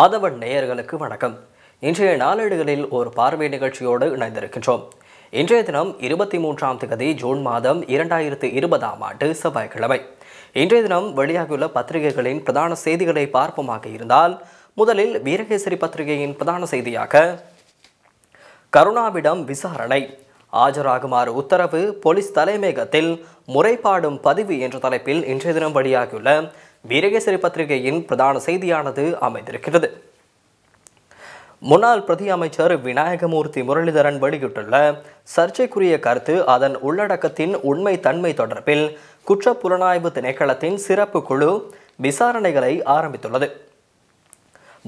ஆதவன் நேயர்களுக்கு வணக்கம் இன்றைய நாளேடுகளில் ஒரு பார்வை நிகழ்ச்சியோடு இணைந்திருக்கின்றோம் இன்றைய தினம் இருபத்தி மூன்றாம் தேதி ஜூன் மாதம் இரண்டாயிரத்து இருபதாம் ஆண்டு செவ்வாய்க்கிழமை இன்றைய தினம் வெளியாகியுள்ள பத்திரிகைகளின் பிரதான செய்திகளை பார்ப்போமாக இருந்தால் முதலில் வீரகேசரி பத்திரிகையின் பிரதான செய்தியாக கருணாவிடம் விசாரணை ஆஜராகுமாறு உத்தரவு போலீஸ் தலைமையகத்தில் முறைப்பாடும் பதிவு என்ற தலைப்பில் இன்றைய தினம் வெளியாகியுள்ள வீரகேசரி பத்திரிகையின் பிரதான செய்தியானது அமைந்திருக்கிறது முன்னாள் பிரதி அமைச்சர் விநாயகமூர்த்தி முரளிதரன் வெளியிட்டுள்ள சர்ச்சைக்குரிய கருத்து அதன் உள்ளடக்கத்தின் உண்மை தன்மை தொடர்பில் குற்ற புலனாய்வு திணைக்களத்தின் சிறப்பு குழு விசாரணைகளை ஆரம்பித்துள்ளது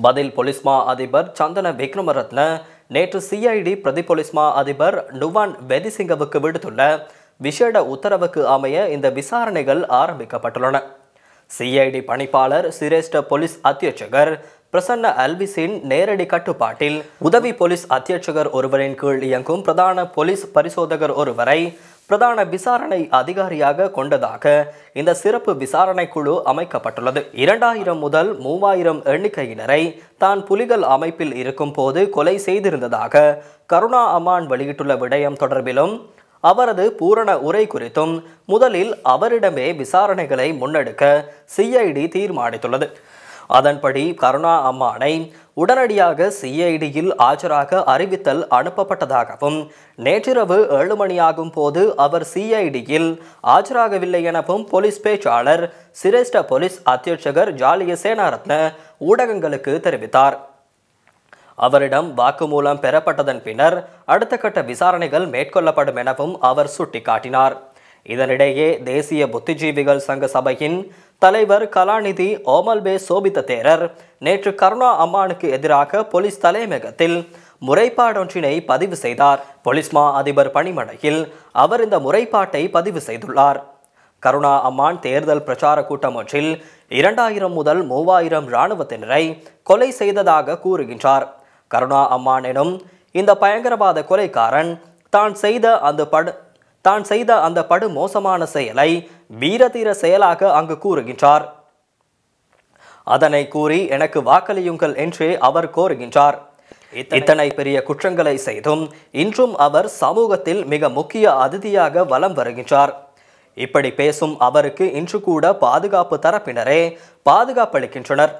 பதில் பொலிஸ்மா அதிபர் சந்தன விக்ரமரத்ன நேற்று சிஐடி பிரதி பொலிஸ்மா அதிபர் நுவான் வெதிசிங்கவுக்கு விடுத்துள்ள விசேட உத்தரவுக்கு அமைய இந்த விசாரணைகள் ஆரம்பிக்கப்பட்டுள்ளன சிஐடி பணிப்பாளர் சிரேஷ்ட போலீஸ் அத்தியட்சகர் பிரசன்ன அல்பிஸின் நேரடி கட்டுப்பாட்டில் உதவி போலீஸ் அத்தியட்சகர் ஒருவரின் கீழ் இயங்கும் பிரதான போலீஸ் பரிசோதகர் ஒருவரை பிரதான விசாரணை அதிகாரியாக கொண்டதாக இந்த சிறப்பு விசாரணை குழு அமைக்கப்பட்டுள்ளது இரண்டாயிரம் முதல் மூவாயிரம் எண்ணிக்கையினரை தான் புலிகள் அமைப்பில் இருக்கும் போது கொலை செய்திருந்ததாக கருணா அமான் வெளியிட்டுள்ள விடயம் தொடர்பிலும் அவரது பூரண உரை குறித்தும் முதலில் அவரிடமே விசாரணைகளை முன்னெடுக்க சிஐடி தீர்மானித்துள்ளது அதன்படி கருணா அம்மானை உடனடியாக சிஐடியில் ஆஜராக அறிவித்தல் அனுப்பப்பட்டதாகவும் நேற்றிரவு ஏழு மணியாகும் போது அவர் சிஐடியில் ஆஜராகவில்லை எனவும் போலீஸ் பேச்சாளர் சிரேஷ்ட போலீஸ் அத்தியட்சகர் ஜாலிய சேனாரத்ன ஊடகங்களுக்கு தெரிவித்தார் அவரிடம் வாக்குமூலம் பெறப்பட்டதன் பின்னர் அடுத்த கட்ட விசாரணைகள் மேற்கொள்ளப்படும் எனவும் அவர் சுட்டிக்காட்டினார் இதனிடையே தேசிய புத்திஜீவிகள் சங்க சபையின் தலைவர் கலாநிதி ஓமல்பே சோபித்த தேரர் நேற்று கருணா அம்மானுக்கு எதிராக போலீஸ் தலைமையகத்தில் முறைப்பாடொன்றினை பதிவு செய்தார் போலீஸ் மா அதிபர் பணிமனையில் அவர் இந்த முறைப்பாட்டை பதிவு செய்துள்ளார் கருணா அம்மான் தேர்தல் பிரச்சார கூட்டம் ஒன்றில் இரண்டாயிரம் முதல் மூவாயிரம் இராணுவத்தினரை கொலை செய்ததாக கூறுகின்றார் கருணா அம்மான் எனும் இந்த பயங்கரவாத கொலைக்காரன் தான் செய்த அந்த படு தான் செய்த அந்த படு மோசமான செயலை வீரதீர செயலாக அங்கு கூறுகின்றார் அதனை கூறி எனக்கு வாக்களியுங்கள் என்றே அவர் கோருகின்றார் இத்தனை பெரிய குற்றங்களை செய்தும் இன்றும் அவர் சமூகத்தில் மிக முக்கிய அதிதியாக வலம் வருகின்றார் இப்படி பேசும் அவருக்கு இன்று கூட பாதுகாப்பு தரப்பினரே பாதுகாப்பளிக்கின்றனர்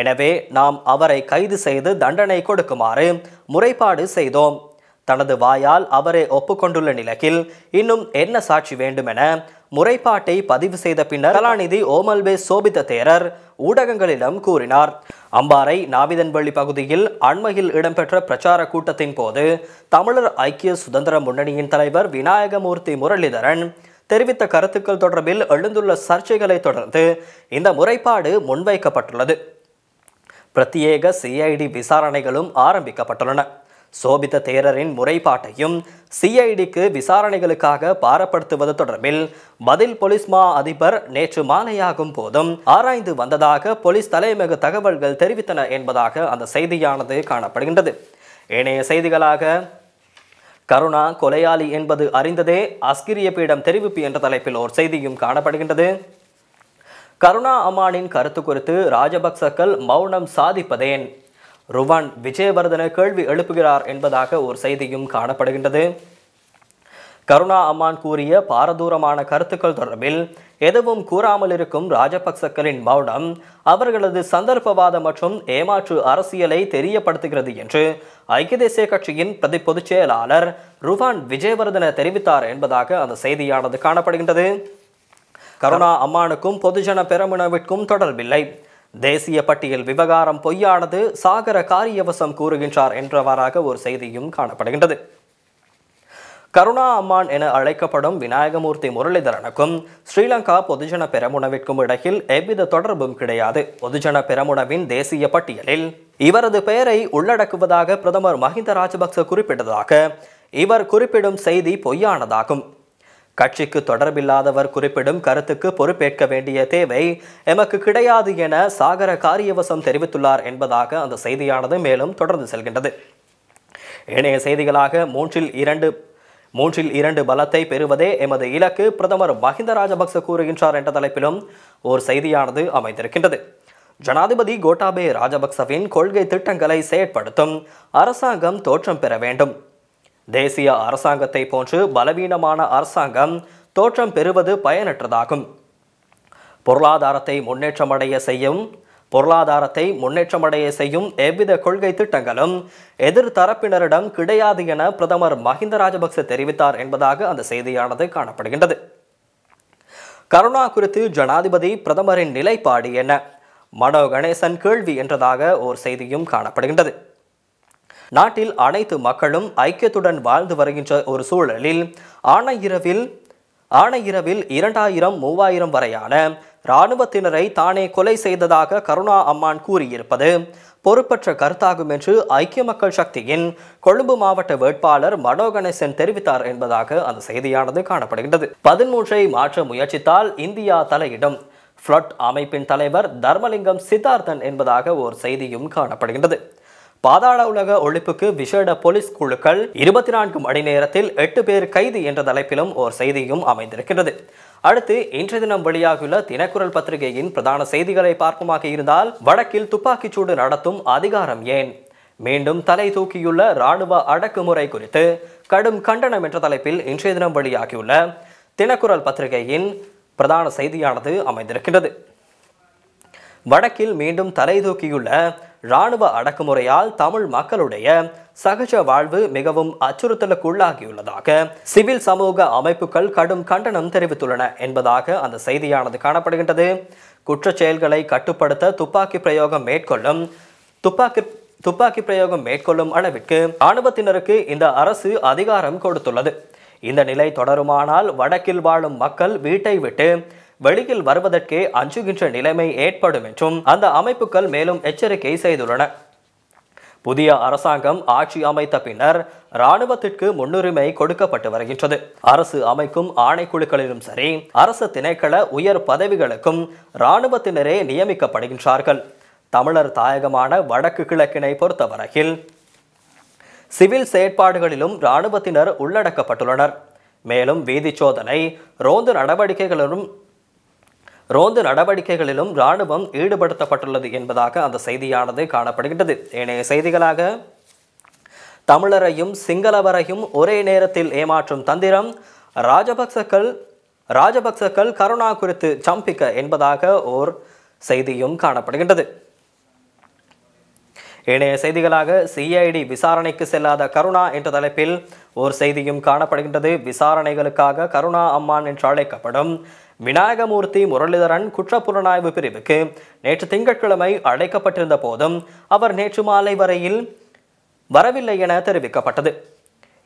எனவே நாம் அவரை கைது செய்து தண்டனை கொடுக்குமாறு முறைப்பாடு செய்தோம் தனது வாயால் அவரை ஒப்புக்கொண்டுள்ள நிலையில் இன்னும் என்ன சாட்சி வேண்டுமென முறைப்பாட்டை பதிவு செய்த பின்னர் கலாநிதி ஓமல்பே சோபித்த தேரர் ஊடகங்களிடம் கூறினார் அம்பாறை நாவிதன்பள்ளி பகுதியில் அண்மையில் இடம்பெற்ற பிரச்சார கூட்டத்தின் போது தமிழர் ஐக்கிய சுதந்திர முன்னணியின் தலைவர் விநாயகமூர்த்தி முரளிதரன் தெரிவித்த கருத்துக்கள் தொடர்பில் எழுந்துள்ள சர்ச்சைகளை தொடர்ந்து இந்த முறைப்பாடு முன்வைக்கப்பட்டுள்ளது பிரத்யேக சிஐடி விசாரணைகளும் ஆரம்பிக்கப்பட்டுள்ளன சோபித்த தேரரின் முறைப்பாட்டையும் சிஐடிக்கு விசாரணைகளுக்காக பாரப்படுத்துவது தொடர்பில் பதில் போலீஸ் மா அதிபர் நேற்று மாலையாகும் போதும் ஆராய்ந்து வந்ததாக போலீஸ் தலைமையக தகவல்கள் தெரிவித்தன என்பதாக அந்த செய்தியானது காணப்படுகின்றது ஏனைய செய்திகளாக கருணா கொலையாளி என்பது அறிந்ததே அஸ்கிரிய பீடம் தெரிவிப்பு என்ற தலைப்பில் ஓர் செய்தியும் காணப்படுகின்றது கருணா அமானின் கருத்து குறித்து ராஜபக்சக்கள் மௌனம் சாதிப்பதேன் ருவான் விஜயவர்தன கேள்வி எழுப்புகிறார் என்பதாக ஒரு செய்தியும் காணப்படுகின்றது கருணா அம்மான் கூறிய பாரதூரமான கருத்துக்கள் தொடர்பில் எதுவும் கூறாமல் இருக்கும் ராஜபக்சக்களின் மௌனம் அவர்களது சந்தர்ப்பவாதம் மற்றும் ஏமாற்று அரசியலை தெரியப்படுத்துகிறது என்று ஐக்கிய தேசிய கட்சியின் பிரதி பொதுச் செயலாளர் ருவான் விஜயவர்தன தெரிவித்தார் என்பதாக அந்த செய்தியானது காணப்படுகின்றது கருணா அம்மானுக்கும் பொதுஜன பெரமுனவிற்கும் தொடர்பில்லை தேசிய பட்டியல் விவகாரம் பொய்யானது சாகர காரியவசம் கூறுகின்றார் என்றவாறாக ஒரு செய்தியும் காணப்படுகின்றது கருணா அம்மான் என அழைக்கப்படும் விநாயகமூர்த்தி முரளிதரனுக்கும் ஸ்ரீலங்கா பொதுஜன பெரமுனவிற்கும் இடையில் எவ்வித தொடர்பும் கிடையாது பொதுஜன பெரமுனவின் தேசிய பட்டியலில் இவரது பெயரை உள்ளடக்குவதாக பிரதமர் மஹிந்த ராஜபக்ச குறிப்பிட்டதாக இவர் குறிப்பிடும் செய்தி பொய்யானதாகும் கட்சிக்கு தொடர்பில்லாதவர் குறிப்பிடும் கருத்துக்கு பொறுப்பேற்க வேண்டிய தேவை எமக்கு கிடையாது என சாகர காரியவசம் தெரிவித்துள்ளார் என்பதாக அந்த செய்தியானது மேலும் தொடர்ந்து செல்கின்றது இணைய செய்திகளாக மூன்றில் இரண்டு மூன்றில் இரண்டு பலத்தை பெறுவதே எமது இலக்கு பிரதமர் மஹிந்த ராஜபக்ச கூறுகின்றார் என்ற தலைப்பிலும் ஒரு செய்தியானது அமைந்திருக்கின்றது ஜனாதிபதி கோட்டாபே ராஜபக்சவின் கொள்கை திட்டங்களை செயற்படுத்தும் அரசாங்கம் தோற்றம் பெற வேண்டும் தேசிய அரசாங்கத்தை போன்று பலவீனமான அரசாங்கம் தோற்றம் பெறுவது பயனற்றதாகும் பொருளாதாரத்தை முன்னேற்றமடைய செய்யும் பொருளாதாரத்தை முன்னேற்றமடைய செய்யும் எவ்வித கொள்கை திட்டங்களும் எதிர் தரப்பினரிடம் கிடையாது என பிரதமர் மஹிந்த ராஜபக்ச தெரிவித்தார் என்பதாக அந்த செய்தியானது காணப்படுகின்றது கருணா குறித்து ஜனாதிபதி பிரதமரின் நிலைப்பாடு என்ன மனோ கணேசன் கேள்வி என்றதாக ஓர் செய்தியும் காணப்படுகின்றது நாட்டில் அனைத்து மக்களும் ஐக்கியத்துடன் வாழ்ந்து வருகின்ற ஒரு சூழலில் ஆணையிரவில் ஆணையிரவில் இரண்டாயிரம் மூவாயிரம் வரையான இராணுவத்தினரை தானே கொலை செய்ததாக கருணா அம்மான் கூறியிருப்பது பொறுப்பற்ற கருத்தாகும் என்று ஐக்கிய மக்கள் சக்தியின் கொழும்பு மாவட்ட வேட்பாளர் மனோ கணேசன் தெரிவித்தார் என்பதாக அந்த செய்தியானது காணப்படுகின்றது பதிமூன்றை மாற்ற முயற்சித்தால் இந்தியா தலையிடும் ஃப்ளட் அமைப்பின் தலைவர் தர்மலிங்கம் சித்தார்த்தன் என்பதாக ஒரு செய்தியும் காணப்படுகின்றது பாதாள உலக ஒழிப்புக்கு விசேட போலீஸ் குழுக்கள் இருபத்தி நான்கு மணி நேரத்தில் எட்டு பேர் கைது என்ற தலைப்பிலும் ஓர் செய்தியும் அமைந்திருக்கிறது அடுத்து இன்றைய தினம் வெளியாகியுள்ள தினக்குரல் பத்திரிகையின் பிரதான செய்திகளை பார்க்குமாக இருந்தால் வடக்கில் துப்பாக்கிச்சூடு நடத்தும் அதிகாரம் ஏன் மீண்டும் தலை தூக்கியுள்ள ராணுவ அடக்குமுறை குறித்து கடும் கண்டனம் என்ற தலைப்பில் இன்றைய தினம் வெளியாகியுள்ள தினக்குரல் பத்திரிகையின் பிரதான செய்தியானது அமைந்திருக்கின்றது வடக்கில் மீண்டும் தலை தூக்கியுள்ள இராணுவ அடக்குமுறையால் தமிழ் மக்களுடைய சகஜ வாழ்வு மிகவும் அச்சுறுத்தலுக்குள்ளாகியுள்ளதாக சிவில் சமூக அமைப்புகள் கடும் கண்டனம் தெரிவித்துள்ளன என்பதாக அந்த செய்தியானது காணப்படுகின்றது குற்ற செயல்களை கட்டுப்படுத்த துப்பாக்கி பிரயோகம் மேற்கொள்ளும் துப்பாக்கி துப்பாக்கி பிரயோகம் மேற்கொள்ளும் அளவிற்கு இராணுவத்தினருக்கு இந்த அரசு அதிகாரம் கொடுத்துள்ளது இந்த நிலை தொடருமானால் வடக்கில் வாழும் மக்கள் வீட்டை விட்டு வெளியில் வருவதற்கே அஞ்சுகின்ற நிலைமை ஏற்படும் என்றும் அந்த அமைப்புகள் மேலும் எச்சரிக்கை செய்துள்ளன புதிய அரசாங்கம் ஆட்சி அமைத்த பின்னர் இராணுவத்திற்கு முன்னுரிமை கொடுக்கப்பட்டு வருகின்றது அரசு அமைக்கும் ஆணைக்குழுக்களிலும் சரி அரசு திணைக்கள உயர் பதவிகளுக்கும் இராணுவத்தினரே நியமிக்கப்படுகின்றார்கள் தமிழர் தாயகமான வடக்கு கிழக்கினை பொறுத்தவரையில் சிவில் செயற்பாடுகளிலும் இராணுவத்தினர் உள்ளடக்கப்பட்டுள்ளனர் மேலும் வீதி சோதனை ரோந்து நடவடிக்கைகளிலும் ரோந்து நடவடிக்கைகளிலும் இராணுவம் ஈடுபடுத்தப்பட்டுள்ளது என்பதாக அந்த செய்தியானது காணப்படுகின்றது ஏனைய செய்திகளாக தமிழரையும் சிங்களவரையும் ஒரே நேரத்தில் ஏமாற்றும் தந்திரம் ராஜபக்சக்கள் ராஜபக்சக்கள் கருணா குறித்து சம்பிக்க என்பதாக ஓர் செய்தியும் காணப்படுகின்றது ஏனைய செய்திகளாக சிஐடி விசாரணைக்கு செல்லாத கருணா என்ற தலைப்பில் ஒரு செய்தியும் காணப்படுகின்றது விசாரணைகளுக்காக கருணா அம்மான் என்று அழைக்கப்படும் விநாயகமூர்த்தி முரளிதரன் குற்றப்புலனாய்வு பிரிவுக்கு நேற்று திங்கட்கிழமை அழைக்கப்பட்டிருந்த போதும் அவர் நேற்று மாலை வரையில் வரவில்லை என தெரிவிக்கப்பட்டது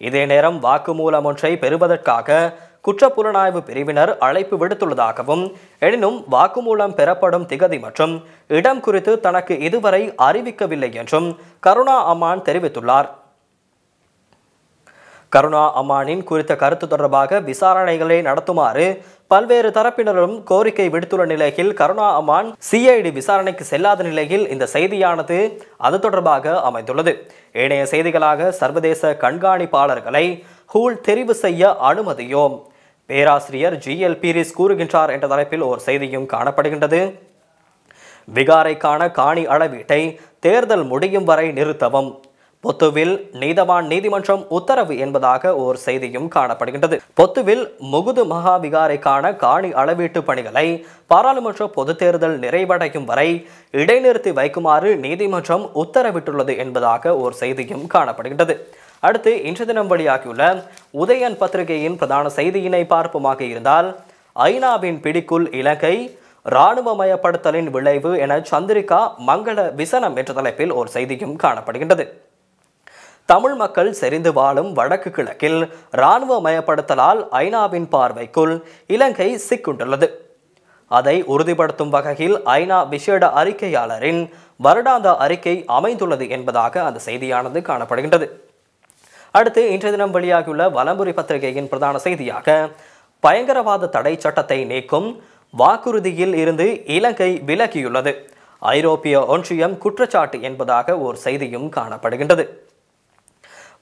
இதே நேரம் வாக்குமூலம் ஒன்றை பெறுவதற்காக குற்றப்புலனாய்வு பிரிவினர் அழைப்பு விடுத்துள்ளதாகவும் எனினும் வாக்குமூலம் பெறப்படும் திகதி மற்றும் இடம் குறித்து தனக்கு இதுவரை அறிவிக்கவில்லை என்றும் கருணா அம்மான் தெரிவித்துள்ளார் கருணா அம்மானின் குறித்த கருத்து தொடர்பாக விசாரணைகளை நடத்துமாறு பல்வேறு தரப்பினரும் கோரிக்கை விடுத்துள்ள நிலையில் கருணா அம்மான் சிஐடி விசாரணைக்கு செல்லாத நிலையில் இந்த செய்தியானது அது தொடர்பாக அமைந்துள்ளது ஏனைய செய்திகளாக சர்வதேச கண்காணிப்பாளர்களை ஹூல் தெரிவு செய்ய அனுமதியோம் பேராசிரியர் ஜி எல் பீரிஸ் கூறுகின்றார் என்ற தலைப்பில் ஒரு செய்தியும் காணப்படுகின்றது விகாரைக்கான காணி அளவீட்டை தேர்தல் முடியும் வரை நிறுத்தவும் பொத்துவில் நீதவான் நீதிமன்றம் உத்தரவு என்பதாக ஓர் செய்தியும் காணப்படுகின்றது பொத்துவில் முகுது மகா விகாரைக்கான காணி அளவீட்டு பணிகளை பாராளுமன்ற பொதுத் தேர்தல் நிறைவடையும் வரை இடைநிறுத்தி வைக்குமாறு நீதிமன்றம் உத்தரவிட்டுள்ளது என்பதாக ஓர் செய்தியும் காணப்படுகின்றது அடுத்து இன்று தினம் வெளியாகியுள்ள உதயன் பத்திரிகையின் பிரதான செய்தியினை பார்ப்புமாக இருந்தால் ஐநாவின் பிடிக்குள் இலங்கை இராணுவமயப்படுத்தலின் விளைவு என சந்திரிகா மங்கள விசனம் என்ற தலைப்பில் ஒரு செய்தியும் காணப்படுகின்றது தமிழ் மக்கள் செறிந்து வாழும் வடக்கு கிழக்கில் இராணுவ மயப்படுத்தலால் ஐநாவின் பார்வைக்குள் இலங்கை சிக்குண்டுள்ளது அதை உறுதிப்படுத்தும் வகையில் ஐநா விசேட அறிக்கையாளரின் வருடாந்த அறிக்கை அமைந்துள்ளது என்பதாக அந்த செய்தியானது காணப்படுகின்றது அடுத்து இன்றைய தினம் வெளியாகியுள்ள வலம்புரி பத்திரிகையின் பிரதான செய்தியாக பயங்கரவாத தடை சட்டத்தை நீக்கும் வாக்குறுதியில் இருந்து இலங்கை விலகியுள்ளது ஐரோப்பிய ஒன்றியம் குற்றச்சாட்டு என்பதாக ஒரு செய்தியும் காணப்படுகின்றது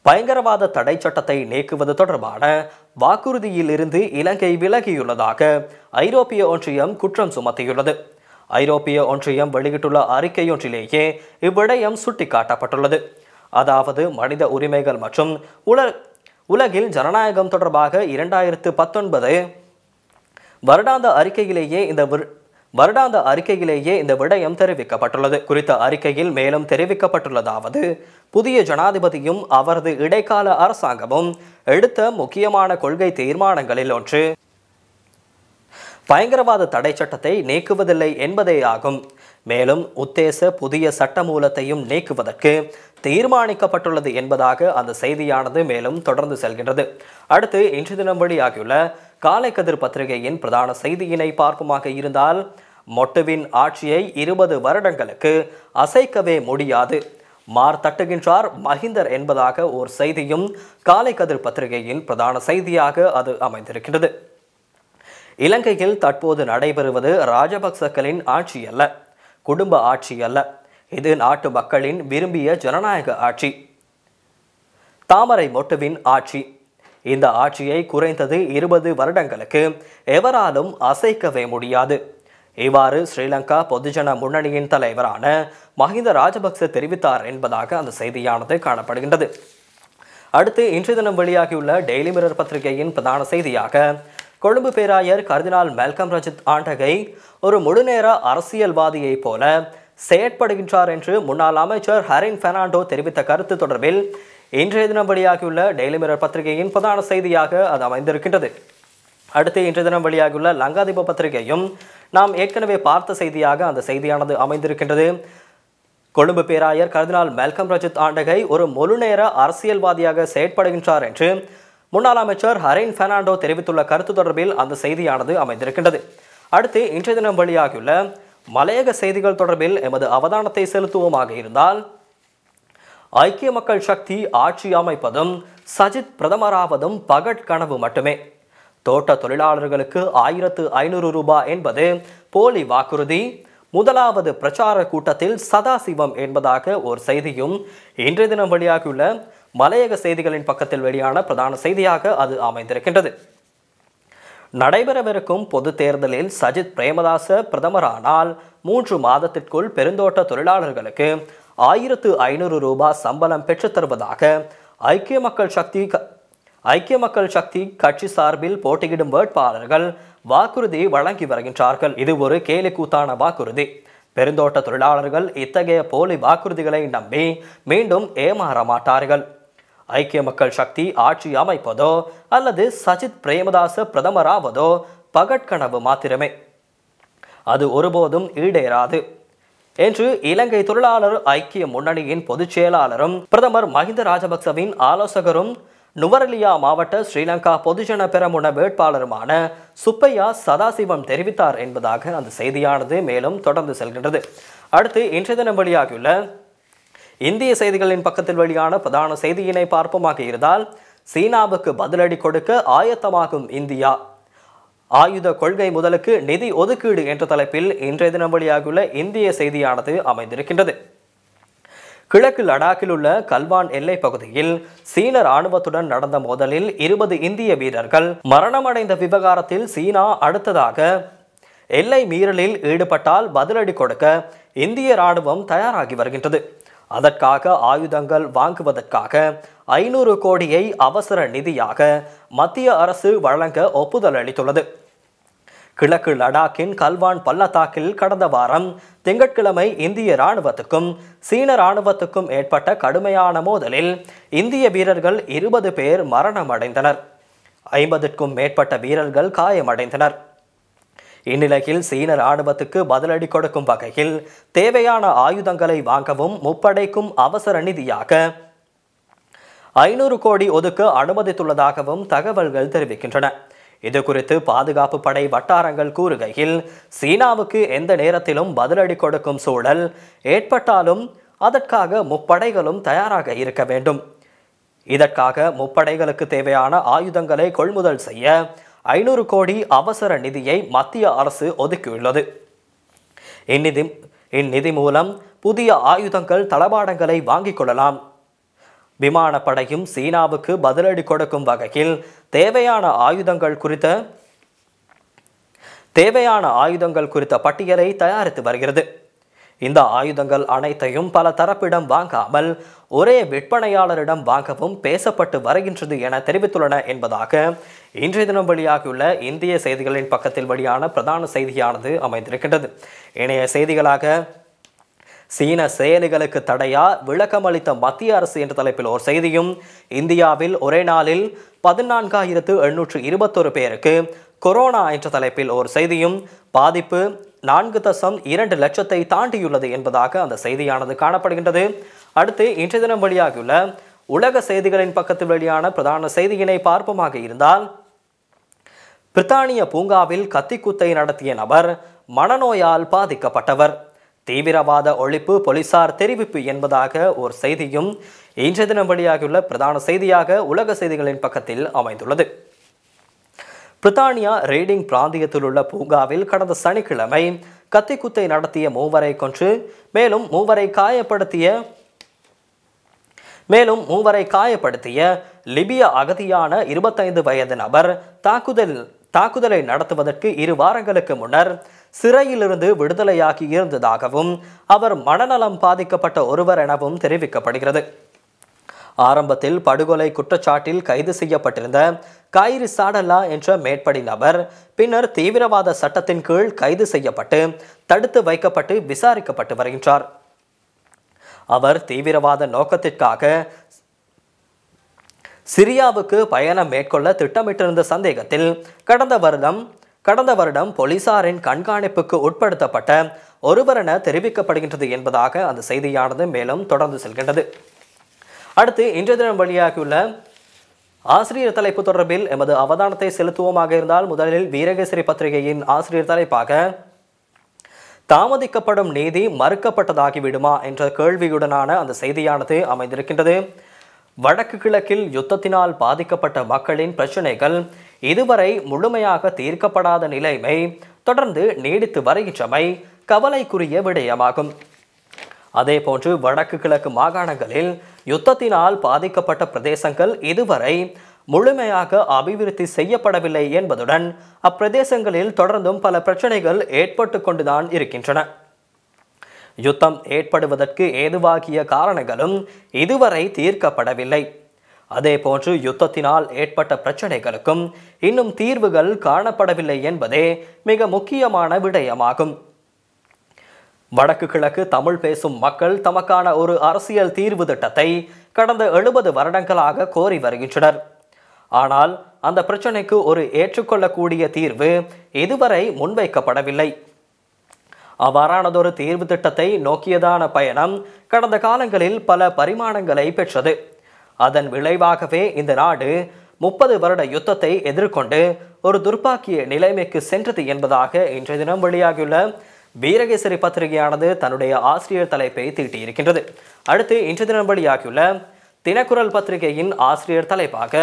பயங்கரவாத தடை சட்டத்தை நீக்குவது தொடர்பான வாக்குறுதியிலிருந்து இலங்கை விலகியுள்ளதாக ஐரோப்பிய ஒன்றியம் குற்றம் சுமத்தியுள்ளது ஐரோப்பிய ஒன்றியம் வெளியிட்டுள்ள அறிக்கையொன்றிலேயே இவ்விடயம் சுட்டிக்காட்டப்பட்டுள்ளது அதாவது மனித உரிமைகள் மற்றும் உல உலகில் ஜனநாயகம் தொடர்பாக இரண்டாயிரத்து பத்தொன்பது வருடாந்த அறிக்கையிலேயே இந்த வருடாந்த அறிக்கையிலேயே இந்த விடயம் தெரிவிக்கப்பட்டுள்ளது குறித்த அறிக்கையில் மேலும் தெரிவிக்கப்பட்டுள்ளதாவது புதிய ஜனாதிபதியும் அவரது இடைக்கால அரசாங்கமும் எடுத்த முக்கியமான கொள்கை தீர்மானங்களில் ஒன்று பயங்கரவாத தடை சட்டத்தை நீக்குவதில்லை என்பதே ஆகும் மேலும் உத்தேச புதிய சட்டமூலத்தையும் நீக்குவதற்கு தீர்மானிக்கப்பட்டுள்ளது என்பதாக அந்த செய்தியானது மேலும் தொடர்ந்து செல்கின்றது அடுத்து இன்று தினம் வெளியாகியுள்ள காலை கதிர் பத்திரிகையின் பிரதான செய்தியினை பார்ப்புமாக இருந்தால் மொட்டுவின் ஆட்சியை இருபது வருடங்களுக்கு அசைக்கவே முடியாது மார் தட்டுகின்றார் மஹிந்தர் என்பதாக ஓர் செய்தியும் காலை கதிர் பத்திரிகையின் பிரதான செய்தியாக அது அமைந்திருக்கிறது இலங்கையில் தற்போது நடைபெறுவது ராஜபக்சக்களின் ஆட்சி அல்ல குடும்ப ஆட்சி அல்ல இது நாட்டு மக்களின் விரும்பிய ஜனநாயக ஆட்சி தாமரை மொட்டுவின் ஆட்சி இந்த ஆட்சியை குறைந்தது இருபது வருடங்களுக்கு எவராலும் அசைக்கவே முடியாது இவ்வாறு ஸ்ரீலங்கா பொதுஜன முன்னணியின் தலைவரான மஹிந்த ராஜபக்ச தெரிவித்தார் என்பதாக அந்த செய்தியானது காணப்படுகின்றது அடுத்து இன்று தினம் வெளியாகியுள்ள டெய்லி மிரர் பத்திரிகையின் பிரதான செய்தியாக கொழும்பு பேராயர் கர்தினால் மெல்கம் ரஜித் ஆண்டகை ஒரு முழுநேர அரசியல்வாதியைப் போல செயற்படுகின்றார் என்று முன்னாள் அமைச்சர் ஹரின் பெர்னாண்டோ தெரிவித்த கருத்து தொடர்பில் இன்றைய தினம் வெளியாகியுள்ள டெய்லி மிரர் பத்திரிகையின் பிரதான செய்தியாக அது அமைந்திருக்கின்றது அடுத்து இன்றைய தினம் வெளியாகியுள்ள லங்காதீப பத்திரிகையும் நாம் ஏற்கனவே பார்த்த செய்தியாக அந்த செய்தியானது அமைந்திருக்கின்றது கொழும்பு பேராயர் கர்தினால் மெல்கம் ரஜித் ஆண்டகை ஒரு முழுநேர அரசியல்வாதியாக செயற்படுகின்றார் என்று முன்னாள் அமைச்சர் ஹரின் பெர்னாண்டோ தெரிவித்துள்ள கருத்து தொடர்பில் அந்த செய்தியானது அமைந்திருக்கின்றது அடுத்து இன்றைய தினம் வெளியாகியுள்ள மலையக செய்திகள் தொடர்பில் எமது அவதானத்தை செலுத்துவோமாக இருந்தால் ஐக்கிய மக்கள் சக்தி ஆட்சி அமைப்பதும் சஜித் பிரதமராவதும் பகட் கனவு மட்டுமே தோட்ட தொழிலாளர்களுக்கு ஆயிரத்து ஐநூறு ரூபாய் என்பது போலி வாக்குறுதி முதலாவது பிரச்சார கூட்டத்தில் சதாசிவம் என்பதாக ஒரு செய்தியும் இன்றைய தினம் வெளியாகியுள்ள மலையக செய்திகளின் பக்கத்தில் வெளியான பிரதான செய்தியாக அது அமைந்திருக்கின்றது நடைபெறவிருக்கும் பொது தேர்தலில் சஜித் பிரேமதாச பிரதமரானால் மூன்று மாதத்திற்குள் பெருந்தோட்ட தொழிலாளர்களுக்கு ஆயிரத்து ஐநூறு ரூபாய் சம்பளம் பெற்றுத்தருவதாக ஐக்கிய மக்கள் சக்தி ஐக்கிய மக்கள் சக்தி கட்சி சார்பில் போட்டியிடும் வேட்பாளர்கள் வாக்குறுதி வழங்கி வருகின்றார்கள் இது ஒரு கேலிக்கூத்தான வாக்குறுதி பெருந்தோட்ட தொழிலாளர்கள் இத்தகைய போலி வாக்குறுதிகளை நம்பி மீண்டும் ஏமாற மாட்டார்கள் ஐக்கிய மக்கள் சக்தி ஆட்சி அமைப்பதோ அல்லது சஜித் பிரேமதாச பிரதமராவதோ பகட்கனவு மாத்திரமே அது ஒருபோதும் ஈடேறாது என்று இலங்கை தொழிலாளர் ஐக்கிய முன்னணியின் பொதுச் செயலாளரும் பிரதமர் மஹிந்த ராஜபக்சவின் ஆலோசகரும் நுவரலியா மாவட்ட ஸ்ரீலங்கா பொதுஜன பெரமுன வேட்பாளருமான சுப்பையா சதாசிவம் தெரிவித்தார் என்பதாக அந்த செய்தியானது மேலும் தொடர்ந்து செல்கின்றது அடுத்து இன்றைய தினம் வெளியாகியுள்ள இந்திய செய்திகளின் பக்கத்தில் வெளியான பிரதான செய்தியினை பார்ப்போமாக இருந்தால் சீனாவுக்கு பதிலடி கொடுக்க ஆயத்தமாகும் இந்தியா ஆயுத கொள்கை முதலுக்கு நிதி ஒதுக்கீடு என்ற தலைப்பில் இன்றைய தினம் வழியாகியுள்ள இந்திய செய்தியானது அமைந்திருக்கின்றது கிழக்கு லடாக்கில் உள்ள கல்வான் எல்லை பகுதியில் சீன ராணுவத்துடன் நடந்த மோதலில் இருபது இந்திய வீரர்கள் மரணமடைந்த விவகாரத்தில் சீனா அடுத்ததாக எல்லை மீறலில் ஈடுபட்டால் பதிலடி கொடுக்க இந்திய ராணுவம் தயாராகி வருகின்றது அதற்காக ஆயுதங்கள் வாங்குவதற்காக ஐநூறு கோடியை அவசர நிதியாக மத்திய அரசு வழங்க ஒப்புதல் அளித்துள்ளது கிழக்கு லடாக்கின் கல்வான் பள்ளத்தாக்கில் கடந்த வாரம் திங்கட்கிழமை இந்திய ராணுவத்துக்கும் சீன ராணுவத்துக்கும் ஏற்பட்ட கடுமையான மோதலில் இந்திய வீரர்கள் இருபது பேர் மரணமடைந்தனர் ஐம்பதுக்கும் மேற்பட்ட வீரர்கள் காயமடைந்தனர் இந்நிலையில் சீன ராணுவத்துக்கு பதிலடி கொடுக்கும் வகையில் தேவையான ஆயுதங்களை வாங்கவும் முப்படைக்கும் அவசர நிதியாக ஐநூறு கோடி ஒதுக்க அனுமதித்துள்ளதாகவும் தகவல்கள் தெரிவிக்கின்றன இது குறித்து பாதுகாப்பு படை வட்டாரங்கள் கூறுகையில் சீனாவுக்கு எந்த நேரத்திலும் பதிலடி கொடுக்கும் சூழல் ஏற்பட்டாலும் அதற்காக முப்படைகளும் தயாராக இருக்க வேண்டும் இதற்காக முப்படைகளுக்கு தேவையான ஆயுதங்களை கொள்முதல் செய்ய ஐநூறு கோடி அவசர நிதியை மத்திய அரசு ஒதுக்கியுள்ளது இந்நிதி இந்நிதி மூலம் புதிய ஆயுதங்கள் தளபாடங்களை வாங்கிக் கொள்ளலாம் விமானப்படையும் சீனாவுக்கு பதிலடி கொடுக்கும் வகையில் தேவையான ஆயுதங்கள் குறித்த தேவையான ஆயுதங்கள் குறித்த பட்டியலை தயாரித்து வருகிறது இந்த ஆயுதங்கள் அனைத்தையும் பல தரப்பிடம் வாங்காமல் ஒரே விற்பனையாளரிடம் வாங்கவும் பேசப்பட்டு வருகின்றது என தெரிவித்துள்ளன என்பதாக இன்றைய தினம் வெளியாகியுள்ள இந்திய செய்திகளின் பக்கத்தில் வெளியான பிரதான செய்தியானது அமைந்திருக்கின்றது இணைய செய்திகளாக சீன செயலிகளுக்கு தடையா விளக்கம் அளித்த மத்திய அரசு என்ற தலைப்பில் ஒரு செய்தியும் இந்தியாவில் ஒரே நாளில் பதினான்காயிரத்து எண்ணூற்று இருபத்தொரு பேருக்கு கொரோனா என்ற தலைப்பில் ஒரு செய்தியும் பாதிப்பு நான்கு தசம் இரண்டு லட்சத்தை தாண்டியுள்ளது என்பதாக அந்த செய்தியானது காணப்படுகின்றது அடுத்து இன்றைய தினம் வெளியாகியுள்ள உலக செய்திகளின் பக்கத்தில் வெளியான பிரதான செய்தியினை பார்ப்போமாக இருந்தால் பிரித்தானிய பூங்காவில் கத்திக்குத்தை நடத்திய நபர் மனநோயால் பாதிக்கப்பட்டவர் தீவிரவாத ஒழிப்பு போலீசார் தெரிவிப்பு என்பதாக ஒரு செய்தியும் இன்றைய தினம் வெளியாகியுள்ள பிரதான செய்தியாக உலக செய்திகளின் பக்கத்தில் அமைந்துள்ளது பிரித்தானியா ரீடிங் பிராந்தியத்தில் உள்ள பூங்காவில் கடந்த சனிக்கிழமை கத்திக்குத்தை நடத்திய மூவரை கொன்று மேலும் மூவரை காயப்படுத்திய மேலும் மூவரை காயப்படுத்திய லிபிய அகதியான இருபத்தைந்து வயது நபர் தாக்குதல் தாக்குதலை நடத்துவதற்கு இரு வாரங்களுக்கு முன்னர் சிறையிலிருந்து விடுதலையாகி இருந்ததாகவும் அவர் மனநலம் பாதிக்கப்பட்ட ஒருவர் எனவும் தெரிவிக்கப்படுகிறது ஆரம்பத்தில் படுகொலை குற்றச்சாட்டில் கைது செய்யப்பட்டிருந்த கைரி சாடல்லா என்ற மேற்படி நபர் பின்னர் தீவிரவாத சட்டத்தின் கீழ் கைது செய்யப்பட்டு தடுத்து வைக்கப்பட்டு விசாரிக்கப்பட்டு வருகின்றார் அவர் தீவிரவாத நோக்கத்திற்காக சிரியாவுக்கு பயணம் மேற்கொள்ள திட்டமிட்டிருந்த சந்தேகத்தில் கடந்த வருடம் கடந்த வருடம் போலீசாரின் கண்காணிப்புக்கு உட்படுத்தப்பட்ட ஒருவரென தெரிவிக்கப்படுகின்றது என்பதாக அந்த செய்தியானது மேலும் தொடர்ந்து செல்கின்றது அடுத்து இன்றைய தினம் வழியாகியுள்ள ஆசிரியர் தலைப்பு தொடர்பில் எமது அவதானத்தை செலுத்துவோமாக இருந்தால் முதலில் வீரகேசரி பத்திரிகையின் ஆசிரியர் தலைப்பாக தாமதிக்கப்படும் நீதி மறுக்கப்பட்டதாகிவிடுமா என்ற கேள்வியுடனான அந்த செய்தியானது அமைந்திருக்கின்றது வடக்கு கிழக்கில் யுத்தத்தினால் பாதிக்கப்பட்ட மக்களின் பிரச்சினைகள் இதுவரை முழுமையாக தீர்க்கப்படாத நிலைமை தொடர்ந்து நீடித்து வருகின்றமை கவலைக்குரிய விடயமாகும் அதேபோன்று வடக்கு கிழக்கு மாகாணங்களில் யுத்தத்தினால் பாதிக்கப்பட்ட பிரதேசங்கள் இதுவரை முழுமையாக அபிவிருத்தி செய்யப்படவில்லை என்பதுடன் அப்பிரதேசங்களில் தொடர்ந்தும் பல பிரச்சனைகள் ஏற்பட்டு கொண்டுதான் இருக்கின்றன யுத்தம் ஏற்படுவதற்கு ஏதுவாகிய காரணங்களும் இதுவரை தீர்க்கப்படவில்லை அதே போன்று யுத்தத்தினால் ஏற்பட்ட பிரச்சனைகளுக்கும் இன்னும் தீர்வுகள் காணப்படவில்லை என்பதே மிக முக்கியமான விடயமாகும் வடக்கு கிழக்கு தமிழ் பேசும் மக்கள் தமக்கான ஒரு அரசியல் தீர்வு திட்டத்தை கடந்த எழுபது வருடங்களாக கோரி வருகின்றனர் ஆனால் அந்த பிரச்சனைக்கு ஒரு ஏற்றுக்கொள்ளக்கூடிய தீர்வு இதுவரை முன்வைக்கப்படவில்லை அவ்வாறானதொரு தீர்வு திட்டத்தை நோக்கியதான பயணம் கடந்த காலங்களில் பல பரிமாணங்களை பெற்றது அதன் விளைவாகவே இந்த நாடு முப்பது வருட யுத்தத்தை எதிர்கொண்டு ஒரு துர்ப்பாக்கிய நிலைமைக்கு சென்றது என்பதாக இன்றைய தினம் வெளியாகியுள்ள வீரகேசரி பத்திரிகையானது தன்னுடைய ஆசிரியர் தலைப்பை தீட்டியிருக்கின்றது அடுத்து இன்றைய தினம் வெளியாகியுள்ள தினக்குரல் பத்திரிகையின் ஆசிரியர் தலைப்பாக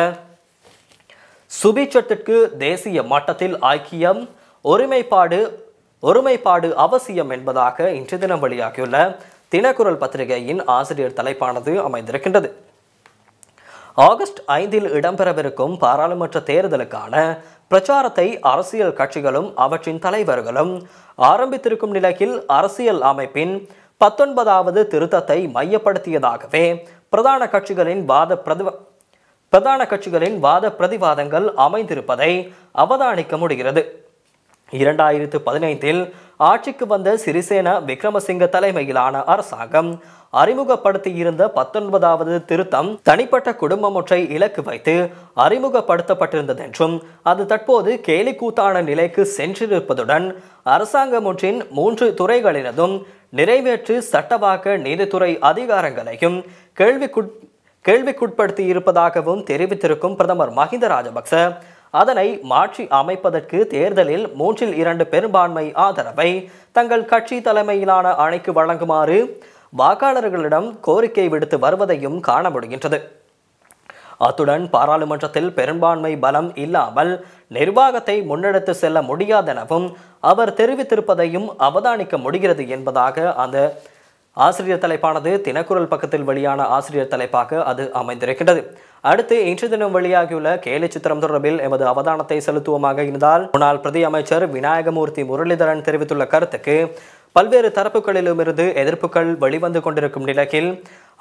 சுபிச்சத்திற்கு தேசிய மட்டத்தில் ஐக்கியம் ஒருமைப்பாடு ஒருமைப்பாடு அவசியம் என்பதாக இன்றைய தினம் வெளியாகியுள்ள தினக்குரல் பத்திரிகையின் ஆசிரியர் தலைப்பானது அமைந்திருக்கின்றது ஆகஸ்ட் ஐந்தில் இடம்பெறவிருக்கும் பாராளுமன்ற தேர்தலுக்கான பிரச்சாரத்தை அரசியல் கட்சிகளும் அவற்றின் தலைவர்களும் ஆரம்பித்திருக்கும் நிலையில் அரசியல் அமைப்பின் பத்தொன்பதாவது திருத்தத்தை மையப்படுத்தியதாகவே பிரதான கட்சிகளின் வாத பிரதிவ பிரதான கட்சிகளின் வாத பிரதிவாதங்கள் அமைந்திருப்பதை அவதானிக்க முடிகிறது இரண்டாயிரத்து பதினைந்தில் ஆட்சிக்கு வந்த சிறிசேன விக்ரமசிங்க தலைமையிலான அரசாங்கம் அறிமுகப்படுத்தியிருந்த பத்தொன்பதாவது திருத்தம் தனிப்பட்ட குடும்பம் ஒன்றை இலக்கு வைத்து அறிமுகப்படுத்தப்பட்டிருந்ததென்றும் அது தற்போது கேலிக்கூத்தான நிலைக்கு சென்றிருப்பதுடன் அரசாங்கம் ஒன்றின் மூன்று துறைகளினதும் நிறைவேற்று சட்டவாக்க நீதித்துறை அதிகாரங்களையும் கேள்விக்குட் கேள்விக்குட்படுத்தி இருப்பதாகவும் தெரிவித்திருக்கும் பிரதமர் மஹிந்த ராஜபக்ச அதனை மாற்றி அமைப்பதற்கு தேர்தலில் மூன்றில் இரண்டு பெரும்பான்மை ஆதரவை தங்கள் கட்சி தலைமையிலான அணைக்கு வழங்குமாறு வாக்காளர்களிடம் கோரிக்கை விடுத்து வருவதையும் காண முடிகின்றது அத்துடன் பாராளுமன்றத்தில் பெரும்பான்மை பலம் இல்லாமல் நிர்வாகத்தை முன்னெடுத்து செல்ல முடியாதெனவும் அவர் தெரிவித்திருப்பதையும் அவதானிக்க முடிகிறது என்பதாக அந்த ஆசிரியர் தலைப்பானது தினக்குரல் பக்கத்தில் வெளியான ஆசிரியர் தலைப்பாக அது அமைந்திருக்கின்றது அடுத்து இன்று தினம் வெளியாகியுள்ள கேலி சித்திரம் தொடர்பில் எமது அவதானத்தை செலுத்துவோமாக இருந்தால் முன்னாள் பிரதி அமைச்சர் விநாயகமூர்த்தி முரளிதரன் தெரிவித்துள்ள கருத்துக்கு பல்வேறு தரப்புகளிலுமிருந்து எதிர்ப்புகள் வெளிவந்து கொண்டிருக்கும் நிலையில்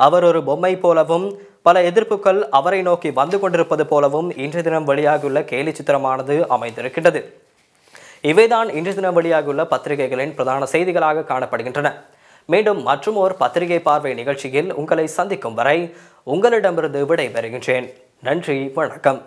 அவர் ஒரு பொம்மை போலவும் பல எதிர்ப்புகள் அவரை நோக்கி வந்து கொண்டிருப்பது போலவும் இன்றைய தினம் வெளியாகியுள்ள கேலி சித்திரமானது அமைந்திருக்கின்றது இவைதான் இன்றைய தினம் வெளியாகியுள்ள பத்திரிகைகளின் பிரதான செய்திகளாக காணப்படுகின்றன மீண்டும் மற்றும் ஒரு பத்திரிகை பார்வை நிகழ்ச்சியில் உங்களை சந்திக்கும் வரை உங்களிடமிருந்து விடைபெறுகின்றேன் நன்றி வணக்கம்